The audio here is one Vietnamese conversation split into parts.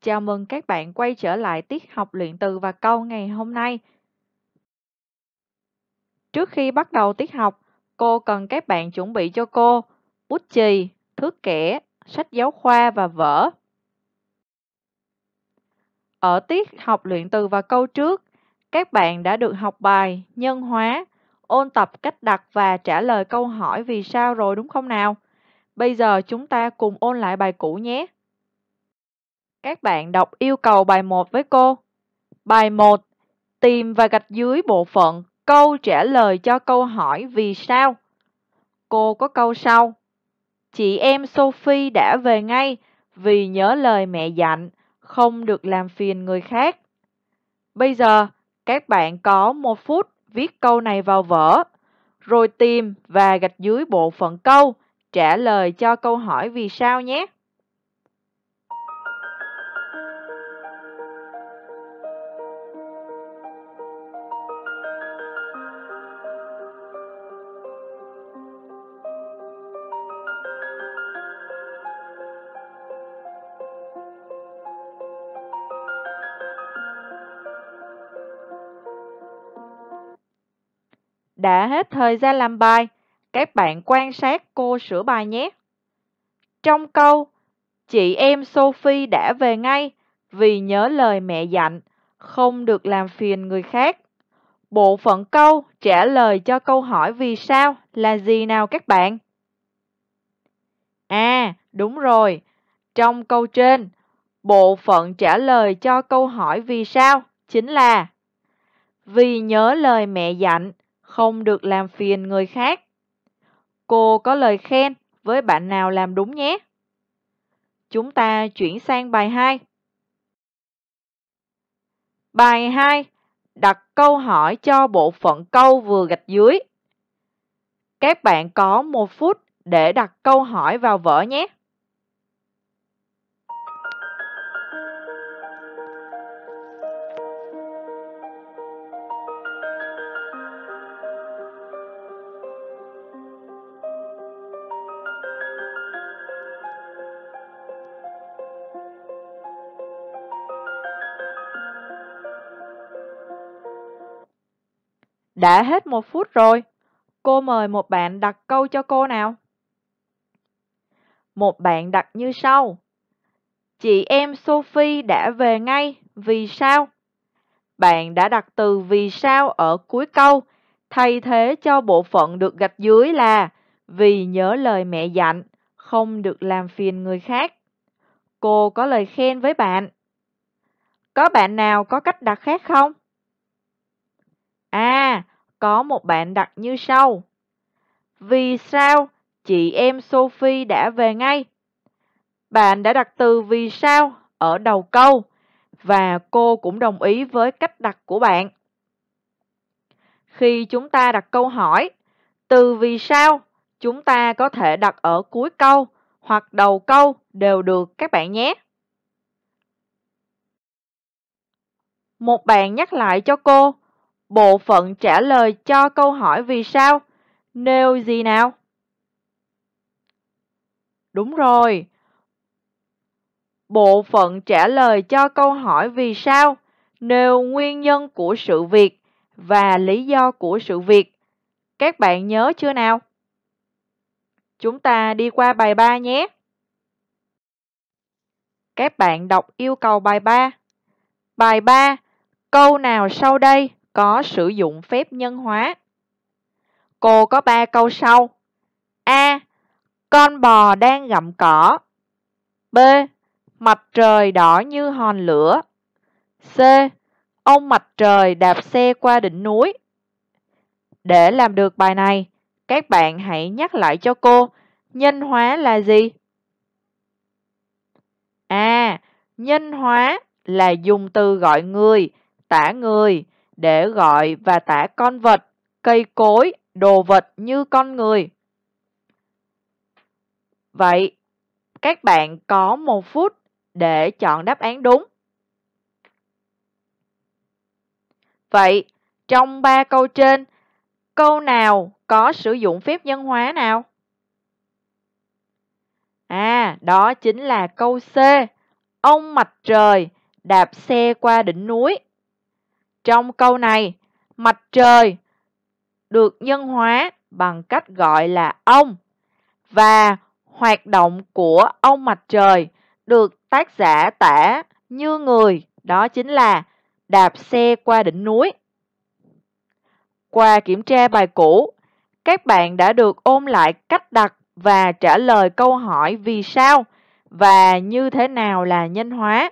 Chào mừng các bạn quay trở lại tiết học luyện từ và câu ngày hôm nay. Trước khi bắt đầu tiết học, cô cần các bạn chuẩn bị cho cô bút chì, thước kẻ, sách giáo khoa và vở. Ở tiết học luyện từ và câu trước, các bạn đã được học bài nhân hóa, ôn tập cách đặt và trả lời câu hỏi vì sao rồi đúng không nào? Bây giờ chúng ta cùng ôn lại bài cũ nhé. Các bạn đọc yêu cầu bài 1 với cô. Bài 1. Tìm và gạch dưới bộ phận câu trả lời cho câu hỏi vì sao. Cô có câu sau. Chị em Sophie đã về ngay vì nhớ lời mẹ dặn, không được làm phiền người khác. Bây giờ, các bạn có một phút viết câu này vào vở, rồi tìm và gạch dưới bộ phận câu trả lời cho câu hỏi vì sao nhé. Đã hết thời gian làm bài, các bạn quan sát cô sửa bài nhé. Trong câu, chị em Sophie đã về ngay vì nhớ lời mẹ dặn, không được làm phiền người khác. Bộ phận câu trả lời cho câu hỏi vì sao là gì nào các bạn? À, đúng rồi. Trong câu trên, bộ phận trả lời cho câu hỏi vì sao chính là Vì nhớ lời mẹ dặn không được làm phiền người khác. Cô có lời khen với bạn nào làm đúng nhé. Chúng ta chuyển sang bài 2. Bài 2. Đặt câu hỏi cho bộ phận câu vừa gạch dưới. Các bạn có một phút để đặt câu hỏi vào vở nhé. Đã hết một phút rồi. Cô mời một bạn đặt câu cho cô nào. Một bạn đặt như sau. Chị em Sophie đã về ngay, vì sao? Bạn đã đặt từ vì sao ở cuối câu, thay thế cho bộ phận được gạch dưới là vì nhớ lời mẹ dặn, không được làm phiền người khác. Cô có lời khen với bạn. Có bạn nào có cách đặt khác không? À, có một bạn đặt như sau. Vì sao chị em Sophie đã về ngay? Bạn đã đặt từ vì sao ở đầu câu và cô cũng đồng ý với cách đặt của bạn. Khi chúng ta đặt câu hỏi, từ vì sao chúng ta có thể đặt ở cuối câu hoặc đầu câu đều được các bạn nhé. Một bạn nhắc lại cho cô bộ phận trả lời cho câu hỏi vì sao, nêu gì nào? Đúng rồi. Bộ phận trả lời cho câu hỏi vì sao, nêu nguyên nhân của sự việc và lý do của sự việc. Các bạn nhớ chưa nào? Chúng ta đi qua bài 3 nhé. Các bạn đọc yêu cầu bài 3. Bài 3, câu nào sau đây có sử dụng phép nhân hóa. Cô có ba câu sau. A. Con bò đang gặm cỏ. B. Mặt trời đỏ như hòn lửa. C. Ông mặt trời đạp xe qua đỉnh núi. Để làm được bài này, các bạn hãy nhắc lại cho cô nhân hóa là gì? À, nhân hóa là dùng từ gọi người, tả người, để gọi và tả con vật, cây cối, đồ vật như con người. Vậy, các bạn có một phút để chọn đáp án đúng. Vậy, trong ba câu trên, câu nào có sử dụng phép nhân hóa nào? À, đó chính là câu C. Ông mặt trời đạp xe qua đỉnh núi trong câu này mặt trời được nhân hóa bằng cách gọi là ông và hoạt động của ông mặt trời được tác giả tả như người đó chính là đạp xe qua đỉnh núi qua kiểm tra bài cũ các bạn đã được ôn lại cách đặt và trả lời câu hỏi vì sao và như thế nào là nhân hóa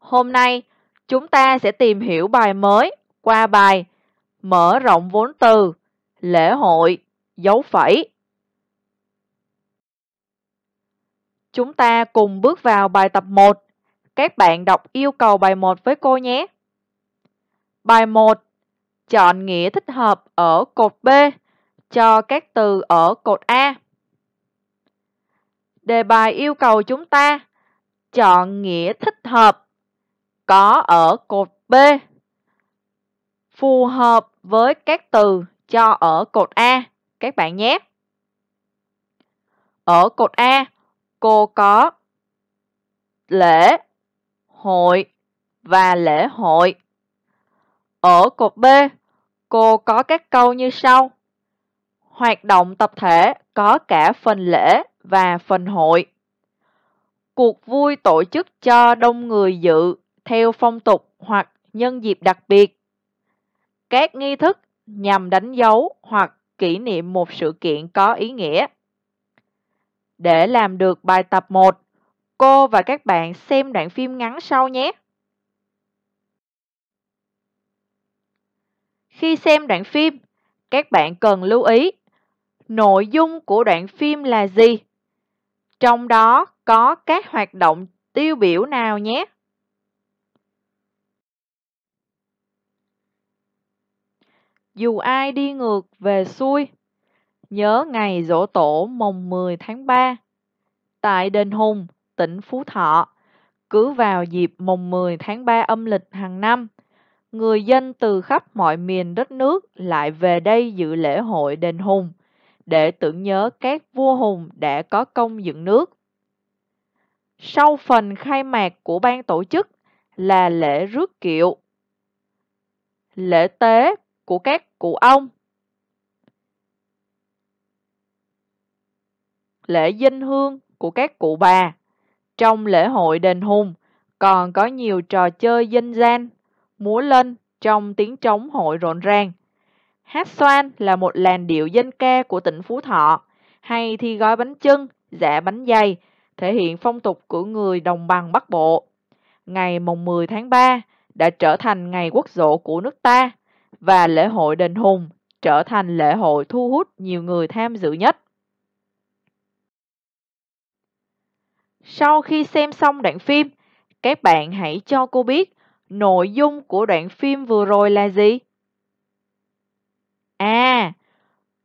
Hôm nay, chúng ta sẽ tìm hiểu bài mới qua bài Mở rộng vốn từ, lễ hội, dấu phẩy. Chúng ta cùng bước vào bài tập 1. Các bạn đọc yêu cầu bài 1 với cô nhé. Bài 1. Chọn nghĩa thích hợp ở cột B cho các từ ở cột A. Đề bài yêu cầu chúng ta chọn nghĩa thích hợp có ở cột B phù hợp với các từ cho ở cột A các bạn nhé. Ở cột A, cô có lễ, hội và lễ hội. Ở cột B, cô có các câu như sau. Hoạt động tập thể có cả phần lễ và phần hội. Cuộc vui tổ chức cho đông người dự theo phong tục hoặc nhân dịp đặc biệt các nghi thức nhằm đánh dấu hoặc kỷ niệm một sự kiện có ý nghĩa để làm được bài tập 1, cô và các bạn xem đoạn phim ngắn sau nhé. Khi xem đoạn phim, các bạn cần lưu ý nội dung của đoạn phim là gì? Trong đó có các hoạt động tiêu biểu nào nhé? dù ai đi ngược về xuôi. Nhớ ngày dỗ tổ mồng 10 tháng 3. Tại Đền Hùng, tỉnh Phú Thọ, cứ vào dịp mồng 10 tháng 3 âm lịch hàng năm, người dân từ khắp mọi miền đất nước lại về đây dự lễ hội Đền Hùng để tưởng nhớ các vua hùng đã có công dựng nước. Sau phần khai mạc của ban tổ chức là lễ rước kiệu. Lễ tế của các cụ ông lễ dinh hương của các cụ bà trong lễ hội đền hùng còn có nhiều trò chơi dân gian múa lên trong tiếng trống hội rộn ràng hát xoan là một làn điệu dân ca của tỉnh phú thọ hay thi gói bánh chưng dạ bánh dày thể hiện phong tục của người đồng bằng bắc bộ ngày mùng 10 tháng 3 đã trở thành ngày quốc dỗ của nước ta và lễ hội đền hùng trở thành lễ hội thu hút nhiều người tham dự nhất. Sau khi xem xong đoạn phim, các bạn hãy cho cô biết nội dung của đoạn phim vừa rồi là gì? À,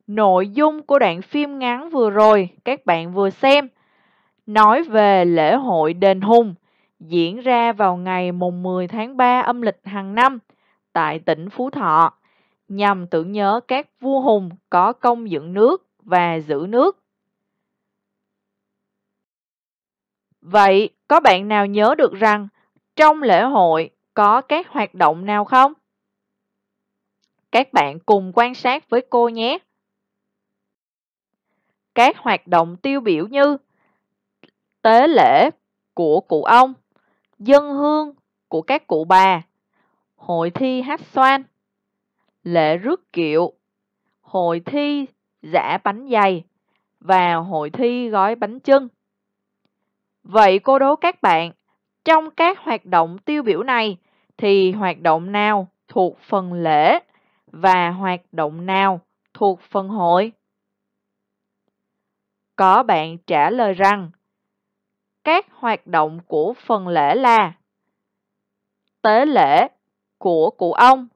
nội dung của đoạn phim ngắn vừa rồi các bạn vừa xem nói về lễ hội đền hùng diễn ra vào ngày mùng 10 tháng 3 âm lịch hàng năm – tại tỉnh Phú Thọ nhằm tưởng nhớ các vua hùng có công dựng nước và giữ nước. Vậy, có bạn nào nhớ được rằng trong lễ hội có các hoạt động nào không? Các bạn cùng quan sát với cô nhé. Các hoạt động tiêu biểu như tế lễ của cụ ông, dân hương của các cụ bà, hội thi hát xoan, lễ rước kiệu, hội thi giả bánh dày và hội thi gói bánh trưng. Vậy cô đố các bạn, trong các hoạt động tiêu biểu này thì hoạt động nào thuộc phần lễ và hoạt động nào thuộc phần hội? Có bạn trả lời rằng các hoạt động của phần lễ là tế lễ của cụ ông,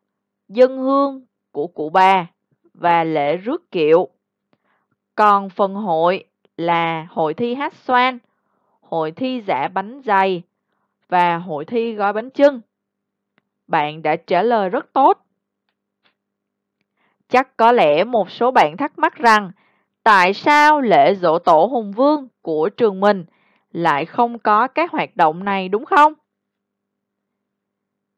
dân hương của cụ bà và lễ rước kiệu. Còn phần hội là hội thi hát xoan, hội thi giả bánh dày và hội thi gói bánh trưng. Bạn đã trả lời rất tốt. Chắc có lẽ một số bạn thắc mắc rằng tại sao lễ dỗ tổ Hùng Vương của trường mình lại không có các hoạt động này đúng không?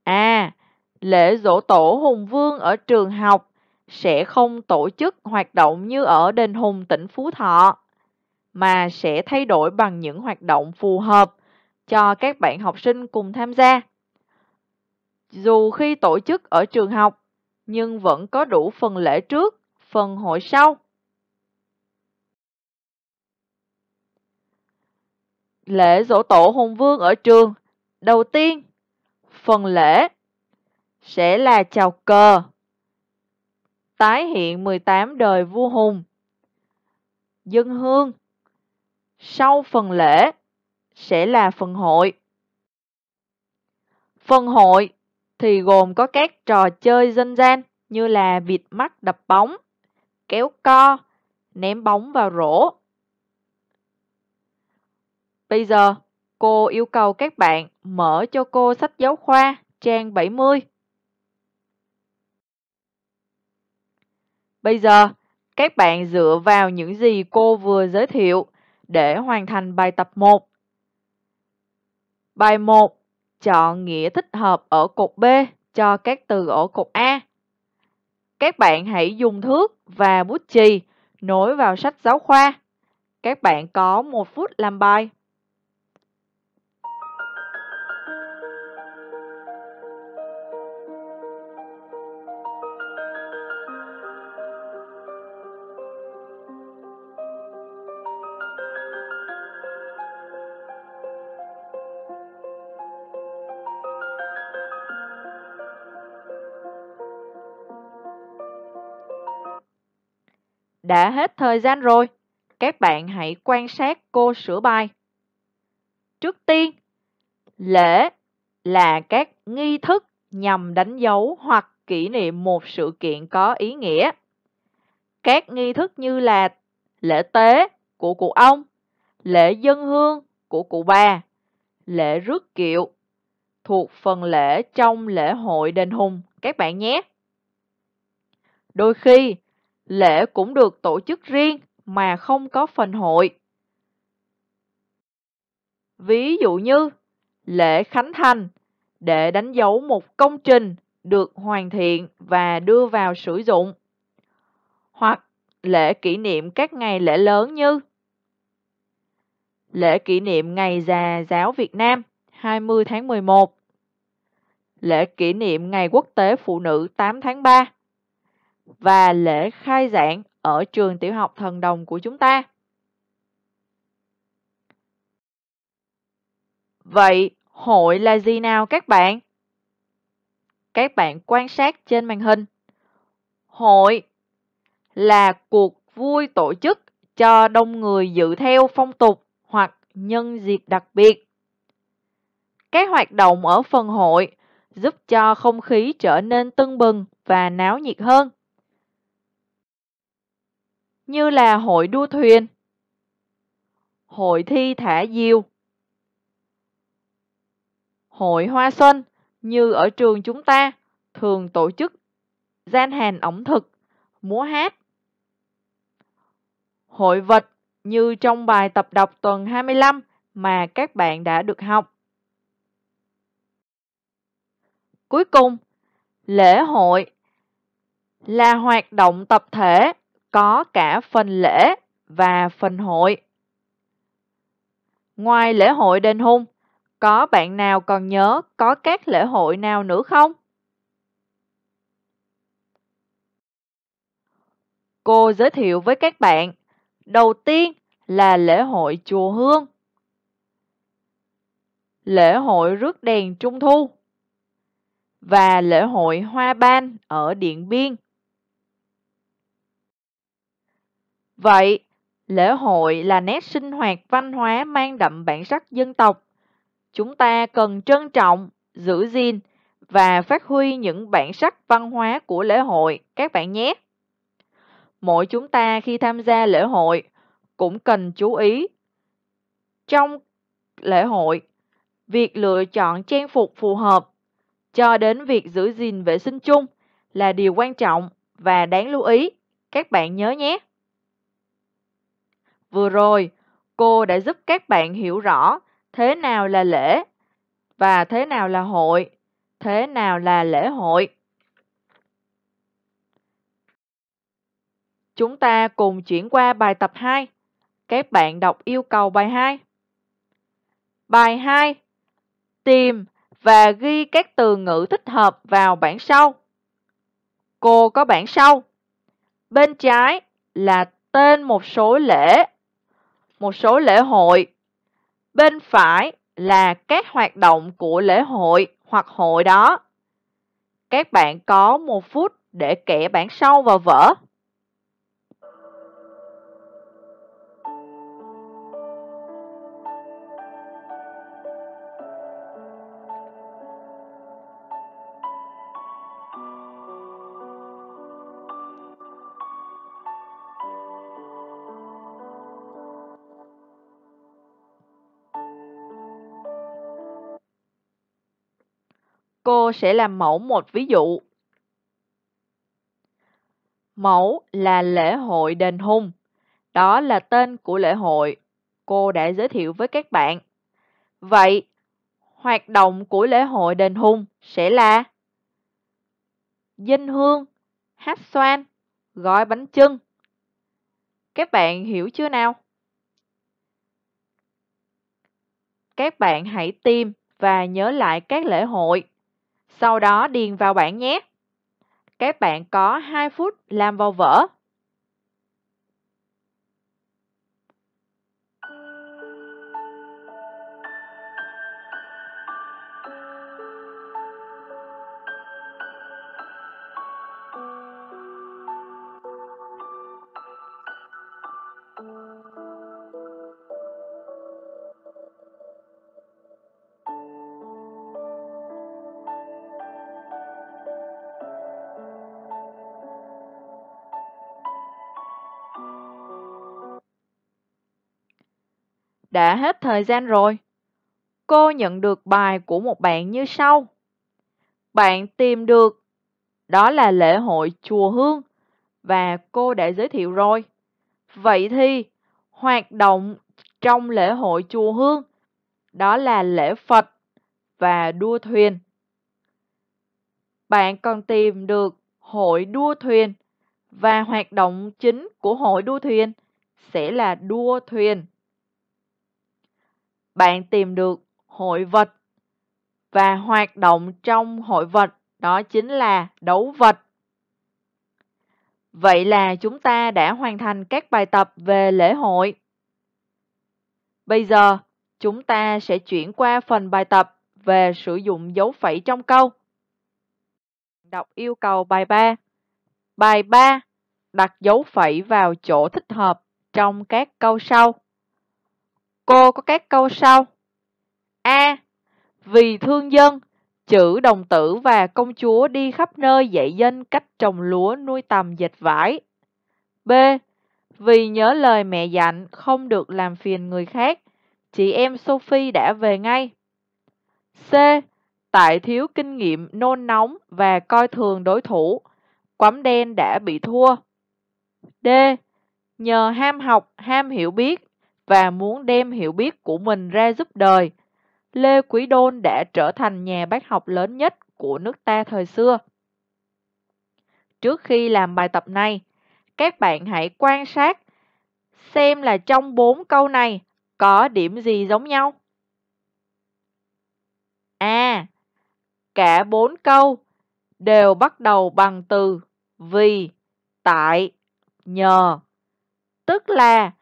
À, lễ dỗ tổ Hùng Vương ở trường học sẽ không tổ chức hoạt động như ở Đền Hùng tỉnh Phú Thọ, mà sẽ thay đổi bằng những hoạt động phù hợp cho các bạn học sinh cùng tham gia. Dù khi tổ chức ở trường học, nhưng vẫn có đủ phần lễ trước, phần hội sau. Lễ dỗ tổ Hùng Vương ở trường Đầu tiên, phần lễ sẽ là chào cờ. Tái hiện 18 đời vua Hùng. Dân hương. Sau phần lễ sẽ là phần hội. Phần hội thì gồm có các trò chơi dân gian như là vịt mắt đập bóng, kéo co, ném bóng vào rổ. Bây giờ, cô yêu cầu các bạn mở cho cô sách giáo khoa trang 70. Bây giờ, các bạn dựa vào những gì cô vừa giới thiệu để hoàn thành bài tập 1. Bài 1. Chọn nghĩa thích hợp ở cột B cho các từ ở cột A. Các bạn hãy dùng thước và bút chì nối vào sách giáo khoa. Các bạn có 1 phút làm bài. đã hết thời gian rồi. Các bạn hãy quan sát cô sửa bài. Trước tiên, lễ là các nghi thức nhằm đánh dấu hoặc kỷ niệm một sự kiện có ý nghĩa. Các nghi thức như là lễ tế của cụ ông, lễ dân hương của cụ bà, lễ rước kiệu thuộc phần lễ trong lễ hội đền hùng các bạn nhé. Đôi khi, lễ cũng được tổ chức riêng mà không có phần hội. Ví dụ như lễ khánh thành để đánh dấu một công trình được hoàn thiện và đưa vào sử dụng hoặc lễ kỷ niệm các ngày lễ lớn như lễ kỷ niệm Ngày Già Giáo Việt Nam 20 tháng 11, lễ kỷ niệm Ngày Quốc tế Phụ nữ 8 tháng 3, và lễ khai giảng ở trường tiểu học thần đồng của chúng ta. Vậy hội là gì nào các bạn? Các bạn quan sát trên màn hình. Hội là cuộc vui tổ chức cho đông người dự theo phong tục hoặc nhân dịp đặc biệt. Các hoạt động ở phần hội giúp cho không khí trở nên tưng bừng và náo nhiệt hơn như là hội đua thuyền, hội thi thả diều, hội hoa xuân như ở trường chúng ta thường tổ chức gian hàng ẩm thực, múa hát. Hội vật như trong bài tập đọc tuần 25 mà các bạn đã được học. Cuối cùng, lễ hội là hoạt động tập thể có cả phần lễ và phần hội. Ngoài lễ hội đền hung, có bạn nào còn nhớ có các lễ hội nào nữa không? Cô giới thiệu với các bạn, đầu tiên là lễ hội chùa Hương. Lễ hội rước đèn Trung thu và lễ hội hoa ban ở Điện Biên Vậy, lễ hội là nét sinh hoạt văn hóa mang đậm bản sắc dân tộc. Chúng ta cần trân trọng, giữ gìn và phát huy những bản sắc văn hóa của lễ hội các bạn nhé. Mỗi chúng ta khi tham gia lễ hội cũng cần chú ý trong lễ hội việc lựa chọn trang phục phù hợp cho đến việc giữ gìn vệ sinh chung là điều quan trọng và đáng lưu ý các bạn nhớ nhé Vừa rồi, cô đã giúp các bạn hiểu rõ thế nào là lễ và thế nào là hội, thế nào là lễ hội. Chúng ta cùng chuyển qua bài tập 2. Các bạn đọc yêu cầu bài 2. Bài 2. Tìm và ghi các từ ngữ thích hợp vào bảng sau. Cô có bảng sau. Bên trái là tên một số lễ một số lễ hội. Bên phải là các hoạt động của lễ hội hoặc hội đó. Các bạn có một phút để kẻ bản sâu vào vở. Cô sẽ làm mẫu một ví dụ. Mẫu là lễ hội đền Hùng. Đó là tên của lễ hội cô đã giới thiệu với các bạn. Vậy, hoạt động của lễ hội đền Hùng sẽ là dinh hương, hát xoan, gói bánh chưng. Các bạn hiểu chưa nào? Các bạn hãy tìm và nhớ lại các lễ hội sau đó điền vào bảng nhé. Các bạn có 2 phút làm vào vở đã hết thời gian rồi. Cô nhận được bài của một bạn như sau. Bạn tìm được, đó là lễ hội chùa Hương và cô đã giới thiệu rồi. Vậy thì, hoạt động trong lễ hội chùa Hương, đó là lễ Phật và đua thuyền. Bạn còn tìm được hội đua thuyền và hoạt động chính của hội đua thuyền sẽ là đua thuyền bạn tìm được hội vật và hoạt động trong hội vật đó chính là đấu vật. Vậy là chúng ta đã hoàn thành các bài tập về lễ hội. Bây giờ, chúng ta sẽ chuyển qua phần bài tập về sử dụng dấu phẩy trong câu. Đọc yêu cầu bài 3. Bài 3. Đặt dấu phẩy vào chỗ thích hợp trong các câu sau cô có các câu sau a vì thương dân chữ đồng tử và công chúa đi khắp nơi dạy dân cách trồng lúa nuôi tầm dệt vải b vì nhớ lời mẹ dặn không được làm phiền người khác chị em sophie đã về ngay c tại thiếu kinh nghiệm nôn nóng và coi thường đối thủ quắm đen đã bị thua d nhờ ham học ham hiểu biết và muốn đem hiểu biết của mình ra giúp đời. Lê Quý Đôn đã trở thành nhà bác học lớn nhất của nước ta thời xưa. Trước khi làm bài tập này, các bạn hãy quan sát xem là trong bốn câu này có điểm gì giống nhau. A. À, cả bốn câu đều bắt đầu bằng từ vì, tại, nhờ. Tức là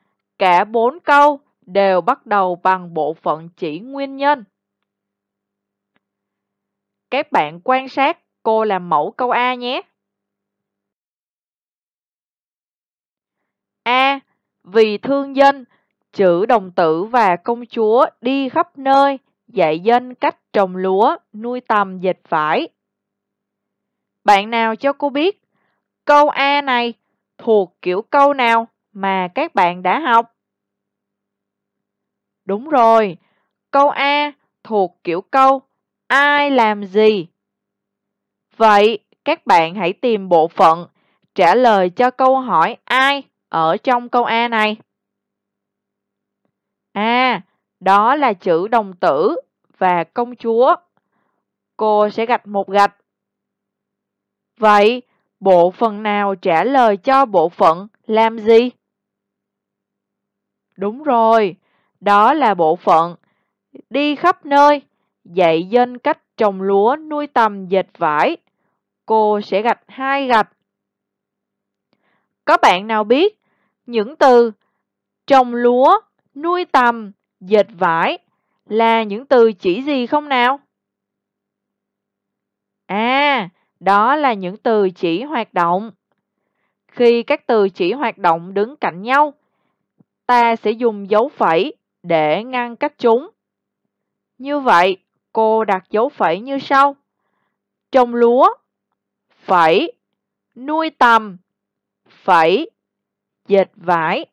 Cả bốn câu đều bắt đầu bằng bộ phận chỉ nguyên nhân. Các bạn quan sát cô làm mẫu câu A nhé. A. Vì thương dân, chữ đồng tử và công chúa đi khắp nơi, dạy dân cách trồng lúa, nuôi tầm dệt vải. Bạn nào cho cô biết câu A này thuộc kiểu câu nào? mà các bạn đã học. Đúng rồi, câu A thuộc kiểu câu ai làm gì. Vậy các bạn hãy tìm bộ phận trả lời cho câu hỏi ai ở trong câu A này. À, đó là chữ đồng tử và công chúa. Cô sẽ gạch một gạch. Vậy, bộ phận nào trả lời cho bộ phận làm gì? Đúng rồi, đó là bộ phận đi khắp nơi, dạy dân cách trồng lúa, nuôi tầm, dệt vải. Cô sẽ gạch hai gạch. Có bạn nào biết những từ trồng lúa, nuôi tầm, dệt vải là những từ chỉ gì không nào? À, đó là những từ chỉ hoạt động. Khi các từ chỉ hoạt động đứng cạnh nhau, ta sẽ dùng dấu phẩy để ngăn cách chúng. Như vậy, cô đặt dấu phẩy như sau. Trồng lúa, phẩy, nuôi tầm, phẩy, dệt vải.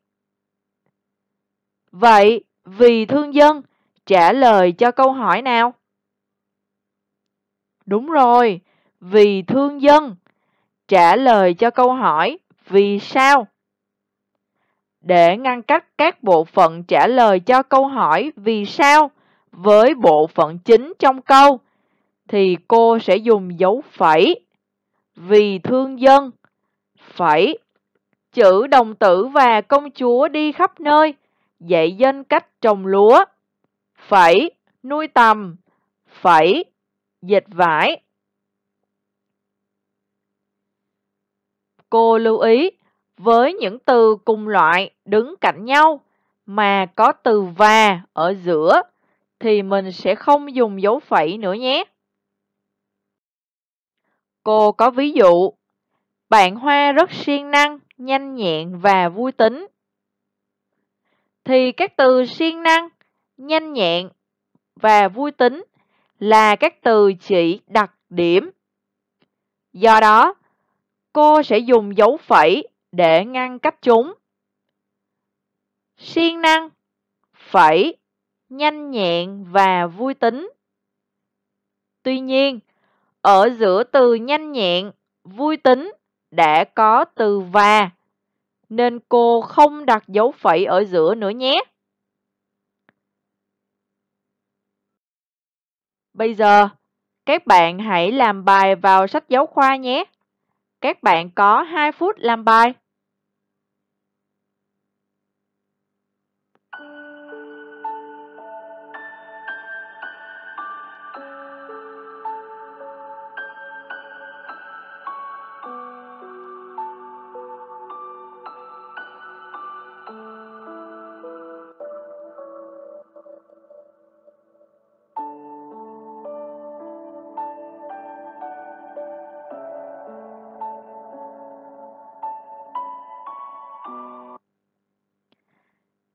Vậy, vì thương dân, trả lời cho câu hỏi nào? Đúng rồi, vì thương dân. Trả lời cho câu hỏi vì sao? để ngăn cách các bộ phận trả lời cho câu hỏi vì sao với bộ phận chính trong câu thì cô sẽ dùng dấu phẩy vì thương dân phẩy chữ đồng tử và công chúa đi khắp nơi dạy dân cách trồng lúa phẩy nuôi tầm phẩy dệt vải cô lưu ý với những từ cùng loại đứng cạnh nhau mà có từ và ở giữa thì mình sẽ không dùng dấu phẩy nữa nhé. Cô có ví dụ, bạn Hoa rất siêng năng, nhanh nhẹn và vui tính. Thì các từ siêng năng, nhanh nhẹn và vui tính là các từ chỉ đặc điểm. Do đó, cô sẽ dùng dấu phẩy để ngăn cách chúng siêng năng phẩy nhanh nhẹn và vui tính tuy nhiên ở giữa từ nhanh nhẹn vui tính đã có từ và nên cô không đặt dấu phẩy ở giữa nữa nhé bây giờ các bạn hãy làm bài vào sách giáo khoa nhé các bạn có 2 phút làm bài.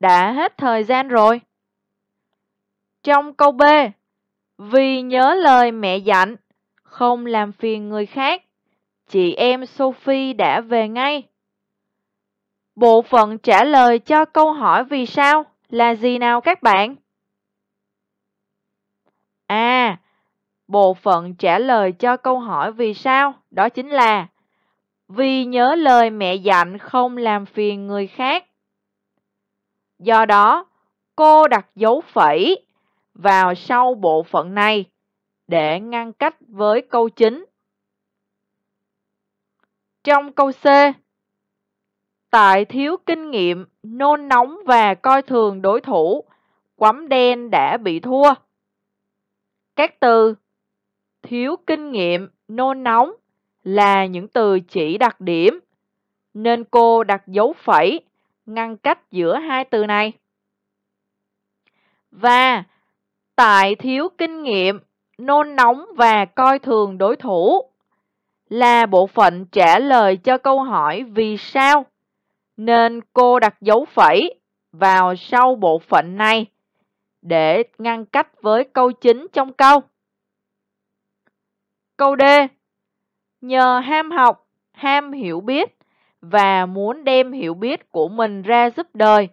đã hết thời gian rồi. Trong câu B, vì nhớ lời mẹ dặn, không làm phiền người khác, chị em Sophie đã về ngay. Bộ phận trả lời cho câu hỏi vì sao là gì nào các bạn? À, bộ phận trả lời cho câu hỏi vì sao đó chính là vì nhớ lời mẹ dặn không làm phiền người khác Do đó, cô đặt dấu phẩy vào sau bộ phận này để ngăn cách với câu chính. Trong câu C, tại thiếu kinh nghiệm, nôn nóng và coi thường đối thủ, quắm đen đã bị thua. Các từ thiếu kinh nghiệm, nôn nóng là những từ chỉ đặc điểm, nên cô đặt dấu phẩy ngăn cách giữa hai từ này. Và tại thiếu kinh nghiệm, nôn nóng và coi thường đối thủ là bộ phận trả lời cho câu hỏi vì sao nên cô đặt dấu phẩy vào sau bộ phận này để ngăn cách với câu chính trong câu. Câu D. Nhờ ham học, ham hiểu biết và muốn đem hiểu biết của mình ra giúp đời.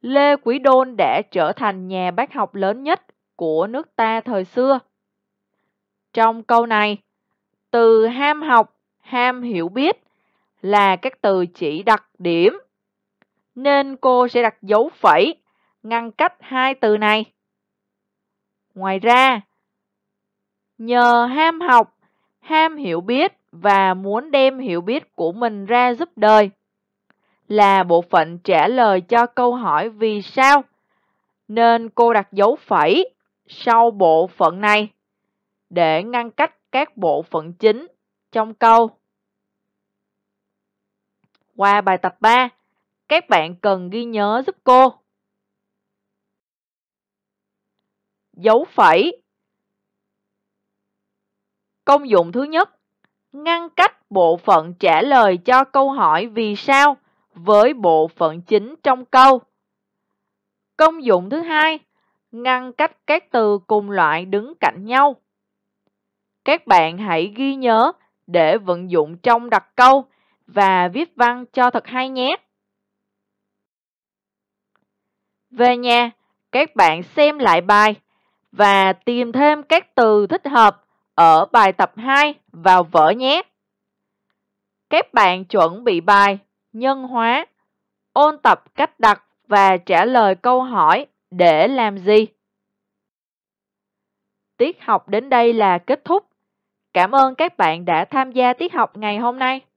Lê Quý Đôn đã trở thành nhà bác học lớn nhất của nước ta thời xưa. Trong câu này, từ ham học, ham hiểu biết là các từ chỉ đặc điểm. Nên cô sẽ đặt dấu phẩy ngăn cách hai từ này. Ngoài ra, nhờ ham học, ham hiểu biết và muốn đem hiểu biết của mình ra giúp đời là bộ phận trả lời cho câu hỏi vì sao nên cô đặt dấu phẩy sau bộ phận này để ngăn cách các bộ phận chính trong câu. Qua bài tập 3, các bạn cần ghi nhớ giúp cô. Dấu phẩy Công dụng thứ nhất ngăn cách bộ phận trả lời cho câu hỏi vì sao với bộ phận chính trong câu. Công dụng thứ hai, ngăn cách các từ cùng loại đứng cạnh nhau. Các bạn hãy ghi nhớ để vận dụng trong đặt câu và viết văn cho thật hay nhé. Về nhà, các bạn xem lại bài và tìm thêm các từ thích hợp ở bài tập 2 vào vở nhé. Các bạn chuẩn bị bài nhân hóa, ôn tập cách đặt và trả lời câu hỏi để làm gì. Tiết học đến đây là kết thúc. Cảm ơn các bạn đã tham gia tiết học ngày hôm nay.